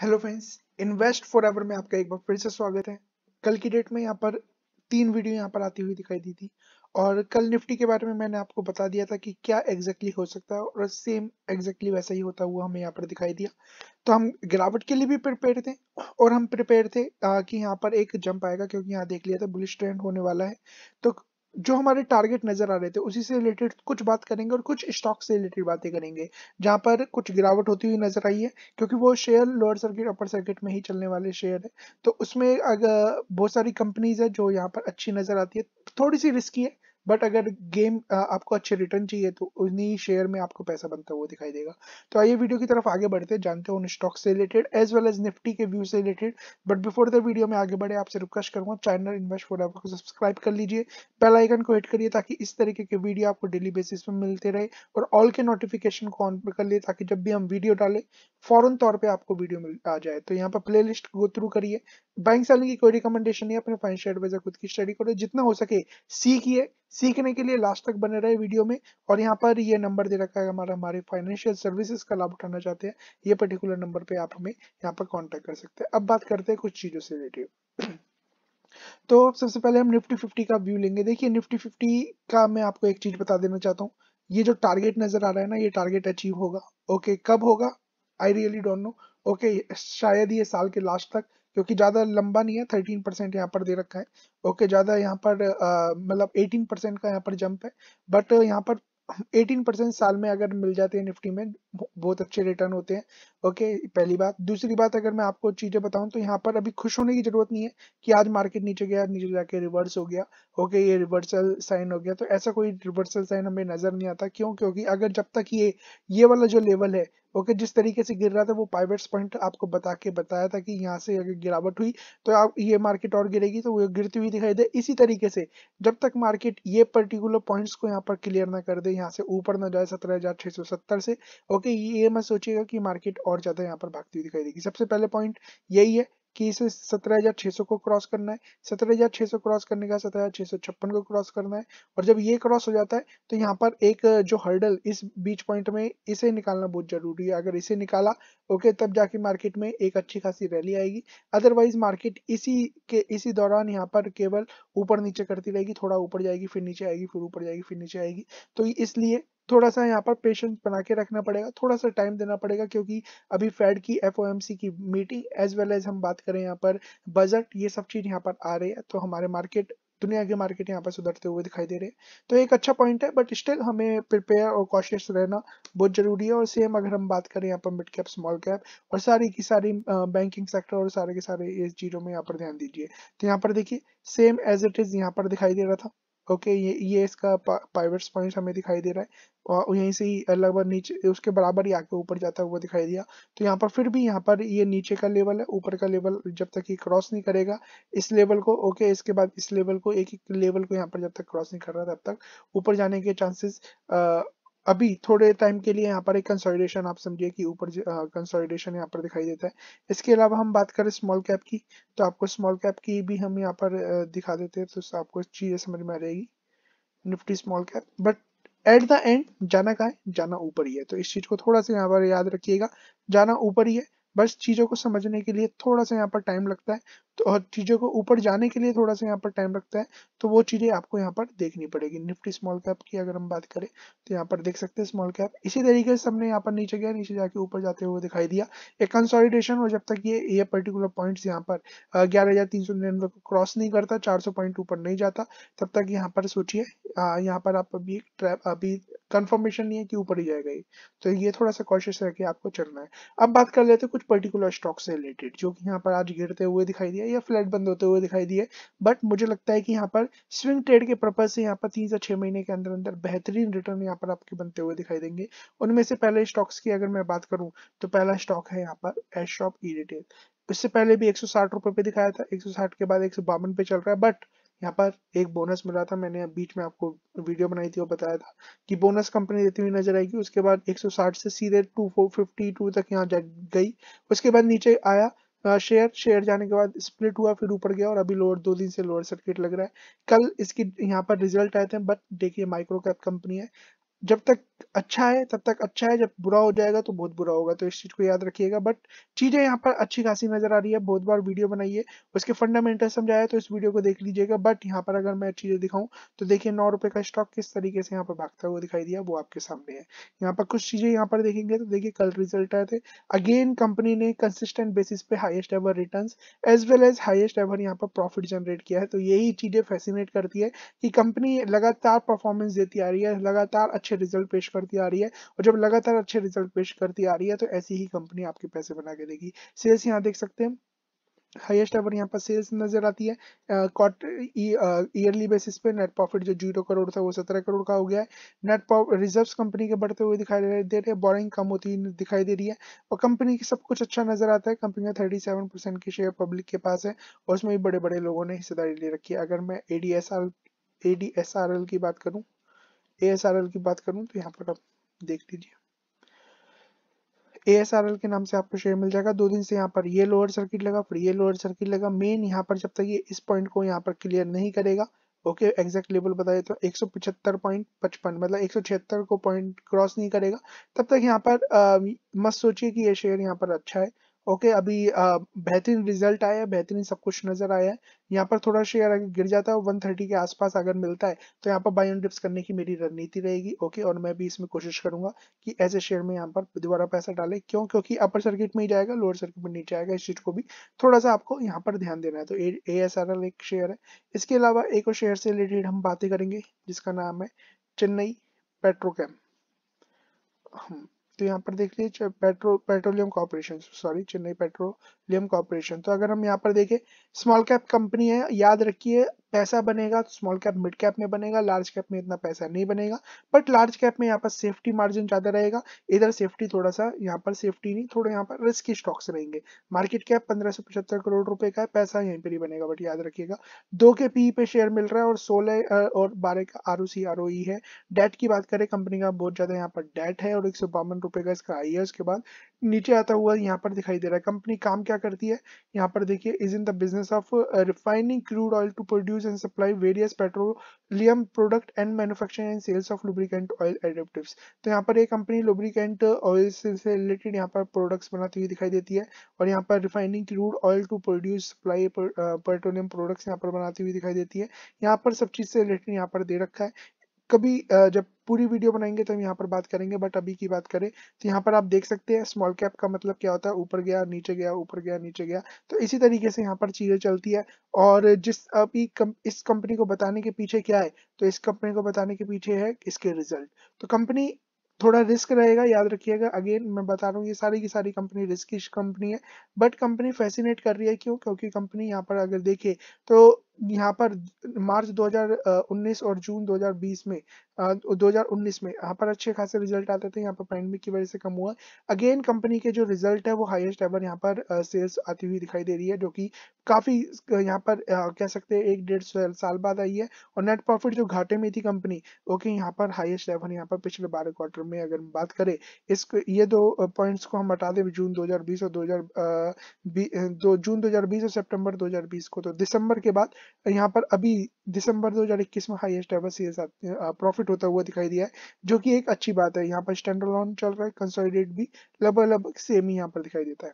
hello friends invest for ever में आपका एक बार फिर से स्वागत है कल की डेट में यहाँ पर तीन वीडियो यहाँ पर आती हुई दिखाई दी थी और कल निफ्टी के बारे में मैंने आपको बता दिया था कि क्या एग्जैक्टली exactly हो सकता है और सेम एग्जैक्टली वैसा ही होता हुआ हमें यहाँ पर दिखाई दिया तो हम गिरावट के लिए भी प्रिपेयर थे और हम प्रिपेयर थे कि यहाँ पर एक जंप आएगा क्योंकि यहाँ देख लिया था बुलिश ट्रेंड होने वाला है तो जो हमारे टारगेट नजर आ रहे थे उसी से रिलेटेड कुछ बात करेंगे और कुछ स्टॉक से रिलेटेड बातें करेंगे जहां पर कुछ गिरावट होती हुई नजर आई है क्योंकि वो share lower circuit upper circuit में ही चलने वाले शेयर है तो उसमें अगर बहुत सारी कंपनीज है जो यहाँ पर अच्छी नजर आती है थोड़ी सी रिस्की है बट अगर गेम आपको अच्छे रिटर्न चाहिए तो उन्हीं शेयर में आपको पैसा बनता हुआ दिखाई देगा तो आइए वीडियो की तरफ आगे बढ़ते हैं जानते हो उन स्टॉक से related as well as Nifty के व्यू से related but before the video में आगे बढ़े आपसे रिक्वेस्ट करूंगा चैनल इन्वेस्ट फॉर को सब्सक्राइब कर लीजिए बेल आइकन को हिट करिए ताकि इस तरीके के वीडियो आपको डेली बेसिस पर मिलते रहे और ऑल के नोटिफिकेशन को ऑन कर लिए ताकि जब भी हम वीडियो डालें फॉरन तौर पर आपको वीडियो मिल आ जाए तो यहाँ पर प्ले लिस्ट गो थ्रू करिए बैंक सेलिंग की कोई रिकमेंडेशन नहीं अपने फाइनेंशियल एडवाइजर खुद की स्टडी करो जितना हो सके सीखिए सीखने के लिए लास्ट तक बने रहे वीडियो में और यहाँ पर ये नंबर दे रखा है हमारा हमारे फाइनेंशियल सर्विसेज का लाभ उठाना चाहते हैं ये पर्टिकुलर नंबर पे आप हमें यहाँ पर कॉन्टेक्ट कर सकते हैं अब बात करते हैं कुछ चीज़ों से रिलेटेड तो सबसे पहले हम निफ्टी फिफ्टी का व्यू लेंगे देखिए निफ्टी फिफ्टी का मैं आपको एक चीज़ बता देना चाहता हूँ ये जो टारगेट नजर आ रहा है ना ये टारगेट अचीव होगा ओके कब होगा I really don't know okay शायद ये साल के लास्ट तक जो कि ज़्यादा लंबा नहीं है थर्टीन परसेंट यहाँ पर दे रखा है ओके ज़्यादा यहाँ पर मतलब एटीन परसेंट का यहाँ पर जंप है बट यहाँ पर एटीन परसेंट साल में अगर मिल जाते हैं निफ्टी में बहुत अच्छे रिटर्न होते हैं ओके पहली बात दूसरी बात अगर मैं आपको चीज़ें बताऊं तो यहाँ पर अभी खुश होने की जरूरत नहीं है कि आज मार्केट नीचे गया नीचे जाके रिवर्स हो गया ओके ये रिवर्सल साइन हो गया तो ऐसा कोई रिवर्सल साइन हमें नज़र नहीं आता क्यों क्योंकि अगर जब तक ये ये वाला जो लेवल है ओके जिस तरीके से गिर रहा था वो प्राइवेट पॉइंट आपको बता के बताया था कि यहाँ से अगर गिरावट हुई तो आप ये मार्केट और गिरेगी तो वो गिरती हुई दिखाई दे इसी तरीके से जब तक मार्केट ये पर्टिकुलर पॉइंट्स को यहाँ पर क्लियर ना कर दे यहाँ से ऊपर ना जाए सत्रह से ओके है ये मत सोचिएगा कि मार्केट और ज़्यादा यहाँ पर भागती हुई दिखाई देगी सबसे पहले पॉइंट यही है कि इसे 17,600 को क्रॉस करना है सत्रह 17,600 क्रॉस करने का 17,656 को क्रॉस करना है और जब ये क्रॉस हो जाता है तो यहाँ पर एक जो हर्डल इस बीच पॉइंट में इसे निकालना बहुत जरूरी है अगर इसे निकाला ओके तब जाके मार्केट में एक अच्छी खासी रैली आएगी अदरवाइज मार्केट इसी के इसी दौरान यहाँ पर केवल ऊपर नीचे करती रहेगी थोड़ा ऊपर जाएगी फिर नीचे आएगी फिर ऊपर जाएगी फिर नीचे आएगी तो इसलिए थोड़ा सा यहाँ पर पेशेंस बना के रखना पड़ेगा थोड़ा सा टाइम देना पड़ेगा क्योंकि अभी फेड की एफ की मीटिंग एज वेल एज हम बात करें यहाँ पर बजट ये सब चीज़ यहाँ पर आ रही है तो हमारे मार्केट दुनिया के मार्केट यहाँ पर सुधरते हुए दिखाई दे रहे हैं तो एक अच्छा पॉइंट है बट स्टिल हमें प्रिपेयर और कॉशियस रहना बहुत जरूरी है और सेम अगर हम बात करें यहाँ पर मिड कैप स्मॉल कैप और सारी की सारी बैंकिंग सेक्टर और सारे के सारे इस चीजों में यहाँ पर ध्यान दीजिए तो यहाँ पर देखिए सेम एज इट इज यहाँ पर दिखाई दे रहा था ओके ये ये इसका पाइवेट्स पॉइंट हमें दिखाई दे रहा है और यहीं से ही लगभग नीचे उसके बराबर ही आके ऊपर जाता हुआ दिखाई दिया तो यहाँ पर फिर भी यहाँ पर ये नीचे का लेवल है ऊपर का लेवल जब तक ये क्रॉस नहीं करेगा इस लेवल को ओके इसके बाद इस लेवल को एक एक लेवल को यहाँ पर जब तक क्रॉस नहीं कर रहा तब तक ऊपर जाने के चांसेस अभी थोड़े टाइम के लिए यहाँ पर एक कंसोलिडेशन आप समझिए कि ऊपर कंसोलिडेशन यहाँ पर दिखाई देता है इसके अलावा हम बात करें स्मॉल कैप की तो आपको स्मॉल कैप की भी हम यहाँ पर दिखा देते हैं तो आपको चीज़ें समझ में आ जाएगी Nifty small cap but at the end जाना का है जाना ऊपर ही है तो इस चीज को थोड़ा सा यहाँ पर याद रखिएगा जाना ऊपर ही है बस चीज़ों को समझने के लिए थोड़ा सा यहाँ पर टाइम लगता है तो और चीज़ों को ऊपर जाने के लिए थोड़ा सा यहाँ पर टाइम लगता है तो वो चीज़ें आपको यहाँ पर देखनी पड़ेगी निफ्टी स्मॉल कैप की अगर हम बात करें तो यहाँ पर देख सकते हैं स्मॉल कैप इसी तरीके से हमने यहाँ पर नीचे गया नीचे जाके ऊपर जाते हुए दिखाई दिया एक कंसोलिडेशन और जब तक ये ये पर्टिकुलर पॉइंट्स यहाँ पर ग्यारह हज़ार तीन सौ निन्यानवे को क्रॉस नहीं करता चार सौ पॉइंट ऊपर नहीं जाता तब तक यहाँ पर सोचिए यहाँ पर आप अभी ट्रैप अभी कंफर्मेशन नहीं है कि ऊपर ही जाएगा ये तो ये थोड़ा सा कॉशियस रह के आपको चलना है अब बात कर लेते हैं कुछ पर्टिकुलर स्टॉक से रिलेटेड जो कि यहाँ पर आज गिरते हुए दिखाई दिया या फ्लैट बंद होते हुए दिखाई दिए बट मुझे लगता है कि यहाँ पर स्विंग ट्रेड के पर्पज से यहाँ पर तीन से छह महीने के अंदर अंदर बेहतरीन रिटर्न यहाँ पर आपके बनते हुए दिखाई देंगे उनमें से पहले स्टॉक्स की अगर मैं बात करूँ तो पहला स्टॉक है यहाँ पर एस शॉप ई रिटेल इससे पहले भी एक सौ साठ रुपए पे दिखाया था एक सौ साठ के बाद एक सौ बावन पे चल रहा है बट यहाँ पर एक बोनस मिला था मैंने बीच में आपको वीडियो बनाई थी और बताया था कि बोनस कंपनी देती हुई नजर आएगी उसके बाद 160 से सीधे 2452 तक यहाँ गई उसके बाद नीचे आया शेयर शेयर जाने के बाद स्प्लिट हुआ फिर ऊपर गया और अभी लोअर दो दिन से लोअर सर्किट लग रहा है कल इसकी यहाँ पर रिजल्ट आए थे बट देखिए माइक्रो कैप कंपनी है जब तक अच्छा है तब तक अच्छा है जब बुरा हो जाएगा तो बहुत बुरा होगा तो इस चीज़ को याद रखिएगा बट चीज़ें यहाँ पर अच्छी खासी नज़र आ रही है बहुत बार वीडियो बनाइए उसके फंडामेंटल समझाया तो इस वीडियो को देख लीजिएगा बट यहाँ पर अगर मैं चीज़ें दिखाऊं तो देखिए नौ रुपए का स्टॉक किस तरीके से यहाँ पर भागता हुआ दिखाई दिया वो आपके सामने है यहाँ पर कुछ चीज़ें यहाँ पर देखेंगे तो देखिए कल रिजल्ट आए थे अगेन कंपनी ने कंसिस्टेंट बेसिस पे highest ever return as well as highest ever यहाँ पर प्रॉफिट जनरेट किया है तो यही चीज़ें फैसिनेट करती है कि कंपनी लगातार परफॉर्मेंस देती आ रही है लगातार अच्छे रिजल्ट पेश करती आ रही है और जब लगातार अच्छे रिजल्ट पेश करती आ रही है तो ऐसी ही कंपनी आपके पैसे बना के देगी सेल्स यहाँ देख सकते हैं हाईएस्ट एवर यहाँ पर सेल्स नजर आती है ईयरली बेसिस e, पे नेट प्रॉफिट जो जीरो करोड़ था वो सत्रह करोड़ का हो गया है नेट रिजर्व्स कंपनी के बढ़ते हुए दिखाई दे रहे हैं बोरिंग कम होती दिखाई दे रही है और कंपनी की सब कुछ अच्छा नजर आता है कंपनी का थर्टी सेवन परसेंट की शेयर पब्लिक के पास है और उसमें भी बड़े बड़े लोगों ने हिस्सेदारी ले रखी है अगर मैं एडीएसआर एडीएसआरएल की बात करूँ एएसआरएल की बात करूं तो यहाँ पर आप देख लीजिए एएसआरएल के नाम से आपको शेयर मिल जाएगा दो दिन से यहाँ पर ये लोअर सर्किट लगा फिर ये लोअर सर्किट लगा मेन यहाँ पर जब तक ये इस पॉइंट को यहाँ पर क्लियर नहीं करेगा ओके एग्जैक्ट लेवल बताए तो एक पॉइंट पचपन मतलब छिहत्तर को पॉइंट क्रॉस नहीं करेगा तब तक यहाँ पर आ, मत सोचिए कि ये शेयर यहाँ पर अच्छा है ओके अभी बेहतरीन रिजल्ट आया है बेहतरीन सब कुछ नजर आया है यहाँ पर थोड़ा शेयर अगर गिर जाता है थर्टी के आसपास अगर मिलता है तो यहाँ पर बाई एंड डिप्स करने की मेरी रणनीति रहेगी ओके और मैं भी इसमें कोशिश करूंगा कि ऐसे शेयर में यहाँ पर दोबारा पैसा डाले क्यों क्योंकि अपर सर्किट में ही जाएगा लोअर सर्किट में नीचे आएगा इस चीज को भी थोड़ा सा आपको यहाँ पर ध्यान देना है तो ए एस आर एल एक शेयर है इसके अलावा एक और शेयर से रिलेटेड हम बातें करेंगे जिसका नाम है चेन्नई पेट्रोकेम तो यहाँ पर देख लीजिए petro petroleum corporation sorry Chennai petroleum corporation तो अगर हम यहाँ पर देखें स्मॉल कैप कंपनी है याद रखिए पैसा बनेगा स्मॉल कैप मिड कैप में बनेगा लार्ज कैप में इतना पैसा नहीं बनेगा बट लार्ज कैप में यहाँ पर सेफ्टी मार्जिन ज़्यादा रहेगा इधर सेफ्टी थोड़ा सा यहाँ पर सेफ्टी नहीं थोड़ा यहाँ पर रिस्की स्टॉक्स रहेंगे मार्केट कैप पंद्रह सौ पचहत्तर करोड़ रुपए का है पैसा यहीं पर ही बनेगा बट याद रखिएगा दो के पी e पे शेयर मिल रहा है और सोलह और बारह का आर ओ सी आर है डेट की बात करें कंपनी का बहुत ज़्यादा यहाँ पर डेट है और एक सौ बावन का इसका आई e है उसके बाद नीचे आता हुआ यहाँ पर दिखाई दे रहा है कंपनी काम क्या करती है यहाँ पर देखिए is in the business of refining crude oil to produce and supply various petroleum product and manufacturing and sales of lubricant oil additives तो यहाँ पर एक कंपनी लुब्रिकेंट ऑयल से रिलेटेड यहाँ पर प्रोडक्ट्स बनाती हुई दिखाई देती है और यहाँ पर refining crude oil to produce supply petroleum products यहाँ पर बनाती हुई दिखाई देती है यहाँ पर सब चीज से रिलेटेड यहाँ पर दे रखा है कभी जब पूरी वीडियो बनाएंगे तो हम यहाँ पर बात करेंगे बट अभी की बात करें तो यहाँ पर आप देख सकते हैं स्मॉल कैप का मतलब क्या होता है ऊपर गया नीचे गया ऊपर गया नीचे गया तो इसी तरीके से यहाँ पर चीजें चलती है और जिस अभी कम, इस कंपनी को बताने के पीछे क्या है तो इस कंपनी को बताने के पीछे है इसके रिजल्ट तो कंपनी थोड़ा रिस्क रहेगा याद रखिएगा अगेन मैं बता रहा हूँ ये सारी की सारी कंपनी रिस्क कंपनी है बट कंपनी फैसिनेट कर रही है क्यों क्योंकि कंपनी यहाँ पर अगर देखे तो यहाँ पर मार्च 2019 और जून 2020 में 2019 में यहाँ पर अच्छे खासे रिजल्ट आते थे यहाँ पर पैंडमिक की वजह से कम हुआ अगेन कंपनी के जो रिजल्ट है वो हाईएस्ट एवर यहाँ पर सेल्स आती हुई दिखाई दे रही है जो कि काफी यहाँ पर कह सकते हैं एक डेढ़ साल बाद आई है और नेट प्रॉफिट जो घाटे में थी कंपनी ओके यहाँ पर हाईएस्ट एवर यहाँ पर पिछले बारह क्वार्टर में अगर बात करें इस ये दो पॉइंट्स को हम हटा दें जून 2020 और 2000 दो जून 2020 और सितंबर 2020 को तो दिसंबर के बाद यहाँ पर अभी दिसंबर 2021 में हाईएस्ट एवर सेल्स प्रॉफिट होता हुआ दिखाई दिया है जो कि एक अच्छी बात है यहाँ पर स्टैंडर्ड लॉन चल रहा है कंसोलिडेट भी लगभग लगभग सेम ही यहाँ पर दिखाई देता है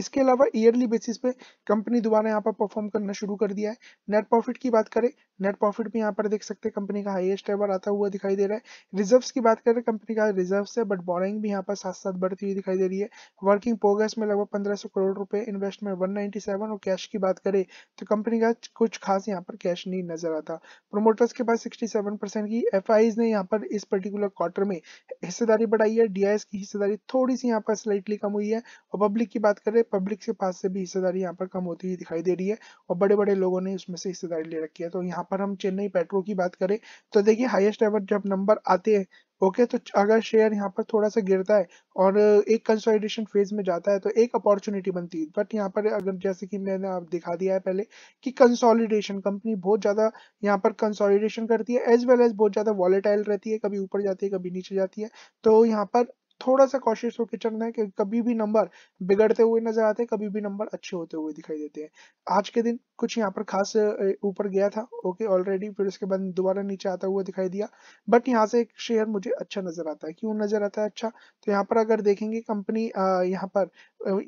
इसके अलावा ईयरली बेसिस पे कंपनी दोबारा यहाँ पर परफॉर्म करना शुरू कर दिया है नेट प्रॉफिट की बात करें नेट प्रॉफिट भी यहाँ पर देख सकते हैं कंपनी का हाईएस्ट एवर आता हुआ दिखाई दे रहा है रिजर्व्स की बात करें कंपनी का रिजर्व्स है बट बोरिंग भी यहाँ पर साथ साथ बढ़ती हुई दिखाई दे रही है वर्किंग प्रोग्रेस में लगभग पंद्रह सौ करोड़ रुपए इन्वेस्ट में 197 और कैश की बात करें तो कंपनी का कुछ खास यहाँ पर कैश नहीं नजर आता प्रोमोटर्स के पास सिक्सटी परसेंट की एफ ने यहाँ पर इस पर्टिकुलर क्वार्टर में हिस्सेदारी बढ़ाई है डी की हिस्सेदारी थोड़ी सी यहाँ पर स्लाइटली कम हुई है और पब्लिक की बात करें पब्लिक के पास से भी हिस्सेदारी यहाँ पर कम होती हुई दिखाई दे रही है और बड़े बड़े लोगों ने उसमें से हिस्सेदारी ले रखी है तो यहाँ पर हम चेन्नई पेट्रो की बात करें तो देखिए हाईएस्ट एवर जब नंबर आते हैं ओके तो अगर शेयर यहाँ पर थोड़ा सा गिरता है और एक कंसोलिडेशन फेज में जाता है तो एक अपॉर्चुनिटी बनती है बट यहाँ पर अगर जैसे कि मैंने आप दिखा दिया है पहले कि कंसोलिडेशन कंपनी बहुत ज़्यादा यहाँ पर कंसोलिडेशन करती है एज वेल एज बहुत ज़्यादा वॉलेटाइल रहती है कभी ऊपर जाती है कभी नीचे जाती है तो यहाँ पर थोड़ा सा कॉशियस होकर चलना है कि कभी भी नंबर बिगड़ते हुए नजर आते हैं कभी भी नंबर अच्छे होते हुए दिखाई देते हैं आज के दिन कुछ यहाँ पर खास ऊपर गया था ओके ऑलरेडी फिर उसके बाद दोबारा नीचे आता हुआ दिखाई दिया बट यहाँ से एक शेयर मुझे अच्छा नजर आता है क्यों नजर आता है अच्छा तो यहाँ पर अगर देखेंगे कंपनी यहाँ पर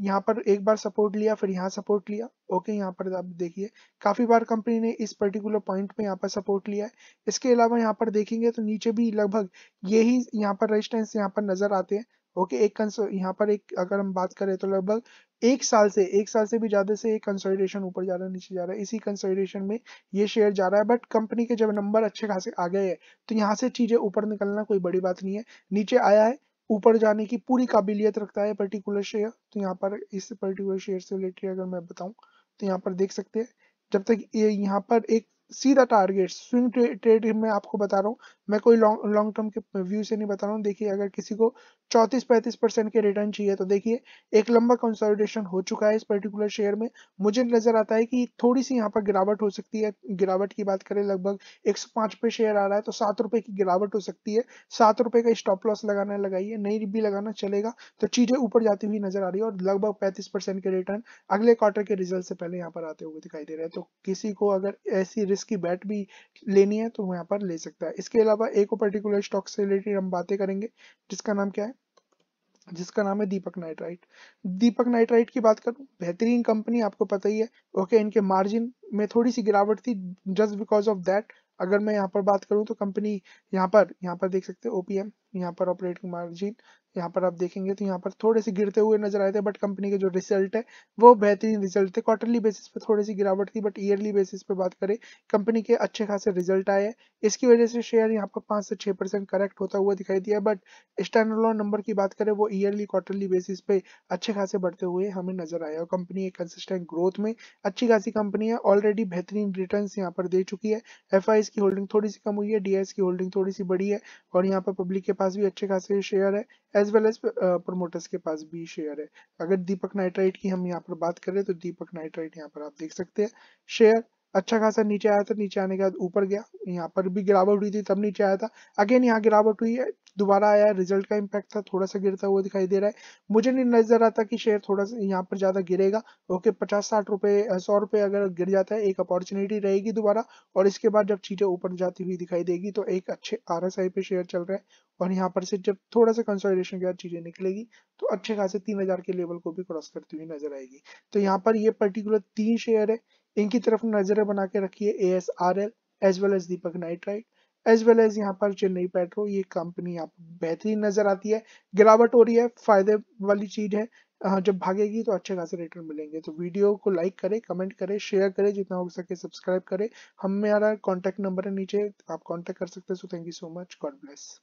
यहाँ पर एक बार सपोर्ट लिया फिर यहाँ सपोर्ट लिया ओके यहाँ पर आप देखिए काफी बार कंपनी ने इस पर्टिकुलर पॉइंट पे यहाँ पर सपोर्ट लिया है इसके अलावा यहाँ पर देखेंगे तो नीचे भी लगभग यही यहाँ पर रेजिस्टेंस यहाँ पर नजर आते हैं ओके एक यहाँ पर एक अगर हम बात करें तो लगभग एक साल से एक साल से भी ज्यादा से एक कंसोलिडेशन ऊपर जा रहा है नीचे जा रहा है इसी कंसोलिडेशन में ये शेयर जा रहा है बट कंपनी के जब नंबर अच्छे खासे आ गए हैं तो यहाँ से चीजें ऊपर निकलना कोई बड़ी बात नहीं है नीचे आया है ऊपर जाने की पूरी काबिलियत रखता है पर्टिकुलर शेयर तो यहाँ पर इस पर्टिकुलर शेयर से रिलेटेड अगर मैं बताऊँ तो यहाँ पर देख सकते हैं जब तक ये यहाँ पर एक सीधा टारगेट स्विंग ट्रेड में आपको बता रहा हूँ मैं कोई लॉन्ग लॉन्ग टर्म के व्यू से नहीं बता रहा हूँ देखिए अगर किसी को चौंतीस पैंतीस परसेंट के रिटर्न चाहिए तो देखिए एक लंबा कंसोलिडेशन हो चुका है इस पर्टिकुलर शेयर में मुझे नजर आता है कि थोड़ी सी यहाँ पर गिरावट हो सकती है गिरावट की बात करें लगभग एक सौ पे शेयर आ रहा है तो सात रुपए की गिरावट हो सकती है सात रुपए का स्टॉप लॉस लगाना लगाइए नहीं भी लगाना चलेगा तो चीजें ऊपर जाती हुई नजर आ रही है और लगभग पैंतीस परसेंट के रिटर्न अगले क्वार्टर के रिजल्ट से पहले यहाँ पर आते हुए दिखाई दे रहे हैं तो किसी को अगर ऐसी रिस्क की बैट भी लेनी है तो यहाँ पर ले सकता है इसके अलावा अलावा एक और पर्टिकुलर स्टॉक से रिलेटेड हम बातें करेंगे जिसका नाम क्या है जिसका नाम है दीपक नाइट्राइट दीपक नाइट्राइट की बात करूं बेहतरीन कंपनी आपको पता ही है ओके इनके मार्जिन में थोड़ी सी गिरावट थी जस्ट बिकॉज ऑफ दैट अगर मैं यहाँ पर बात करूं तो कंपनी यहाँ पर यहाँ पर देख सकते हैं ओपीएम यहाँ पर ऑपरेटिंग मार्जिन यहाँ पर आप देखेंगे तो यहाँ पर थोड़े से गिरते हुए नजर आए थे बट कंपनी के जो रिजल्ट है वो बेहतरीन रिजल्ट थे क्वार्टरली बेसिस पे थोड़ी सी गिरावट थी बट ईयरली बेसिस पे बात करें कंपनी के अच्छे खासे रिजल्ट आए इसकी वजह से शेयर यहाँ पर पांच से छह परसेंट करेक्ट होता हुआ दिखाई दिया बट स्टैंडलॉन नंबर की बात करें वो ईयरली क्वार्टरली बेसिस पे अच्छे खासे बढ़ते हुए हमें नजर आया और कंपनी एक कंसिस्टेंट ग्रोथ में अच्छी खासी कंपनी है ऑलरेडी बेहतरीन रिटर्न यहाँ पर दे चुकी है एफ की होल्डिंग थोड़ी सी कम हुई है डी की होल्डिंग थोड़ी सी बड़ी है और यहाँ पर पब्लिक के पास भी अच्छे खासे शेयर है एज वेल एज प्रोमोटर्स के पास भी शेयर है अगर दीपक नाइट्राइट की हम यहाँ पर बात करें तो दीपक नाइट्राइट यहाँ पर आप देख सकते हैं शेयर अच्छा खासा नीचे आया था नीचे आने के बाद ऊपर गया यहाँ पर भी गिरावट हुई थी तब नीचे आया था अगेन यहाँ गिरावट हुई है दोबारा आया रिजल्ट का इम्पैक्ट था थोड़ा सा गिरता हुआ दिखाई दे रहा है मुझे नहीं नजर आता कि शेयर थोड़ा सा यहाँ पर ज्यादा गिरेगा ओके पचास साठ रुपए सौ रुपए अगर गिर जाता है एक अपॉर्चुनिटी रहेगी दोबारा और इसके बाद जब चीजें ऊपर जाती हुई दिखाई देगी तो एक अच्छे आर पे शेयर चल रहा है और यहाँ पर से जब थोड़ा सा कंसोलिडेशन के बाद चीजें निकलेगी तो अच्छे खासे तीन हजार के लेवल को भी क्रॉस करती हुई नजर आएगी तो यहाँ पर ये पर्टिकुलर तीन शेयर है इनकी तरफ नजर बना के रखिए A S R L as well as Deepak nitrite as well as यहाँ पर चेन्नई पेट्रो ये कंपनी यहाँ बेहतरीन नजर आती है गिरावट हो रही है फायदे वाली चीज है जब भागेगी तो अच्छे खासे रिटर्न मिलेंगे तो वीडियो को लाइक करें कमेंट करें शेयर करें जितना हो सके सब्सक्राइब करें हमारा कॉन्टैक्ट नंबर है नीचे आप कॉन्टैक्ट कर सकते हैं so thank you so much God bless